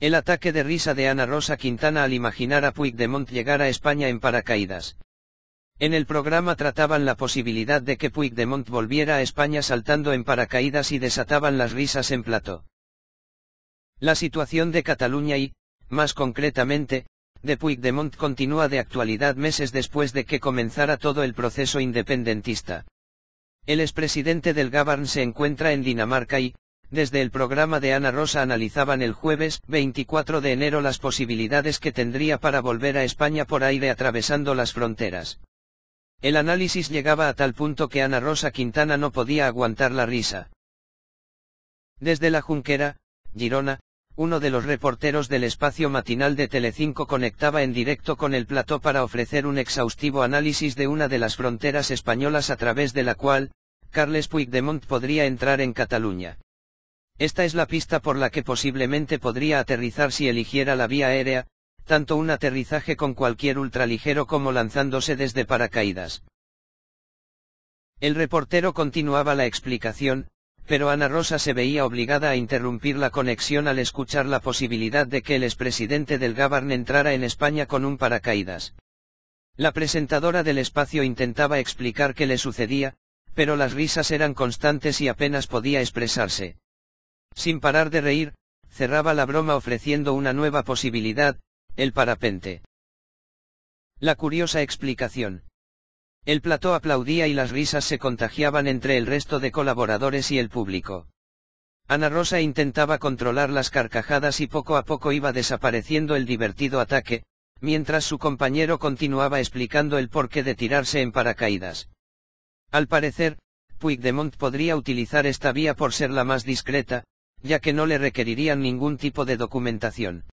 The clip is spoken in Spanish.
El ataque de risa de Ana Rosa Quintana al imaginar a Puigdemont llegar a España en paracaídas. En el programa trataban la posibilidad de que Puigdemont volviera a España saltando en paracaídas y desataban las risas en plato. La situación de Cataluña y, más concretamente, de Puigdemont continúa de actualidad meses después de que comenzara todo el proceso independentista. El expresidente del Gavarn se encuentra en Dinamarca y, desde el programa de Ana Rosa analizaban el jueves 24 de enero las posibilidades que tendría para volver a España por aire atravesando las fronteras. El análisis llegaba a tal punto que Ana Rosa Quintana no podía aguantar la risa. Desde la Junquera, Girona, uno de los reporteros del espacio matinal de Telecinco conectaba en directo con el plató para ofrecer un exhaustivo análisis de una de las fronteras españolas a través de la cual, Carles Puigdemont podría entrar en Cataluña. Esta es la pista por la que posiblemente podría aterrizar si eligiera la vía aérea, tanto un aterrizaje con cualquier ultraligero como lanzándose desde paracaídas. El reportero continuaba la explicación, pero Ana Rosa se veía obligada a interrumpir la conexión al escuchar la posibilidad de que el expresidente del Gabarn entrara en España con un paracaídas. La presentadora del espacio intentaba explicar qué le sucedía, pero las risas eran constantes y apenas podía expresarse. Sin parar de reír, cerraba la broma ofreciendo una nueva posibilidad, el parapente. La curiosa explicación. El plató aplaudía y las risas se contagiaban entre el resto de colaboradores y el público. Ana Rosa intentaba controlar las carcajadas y poco a poco iba desapareciendo el divertido ataque, mientras su compañero continuaba explicando el porqué de tirarse en paracaídas. Al parecer, Puigdemont podría utilizar esta vía por ser la más discreta, ya que no le requerirían ningún tipo de documentación.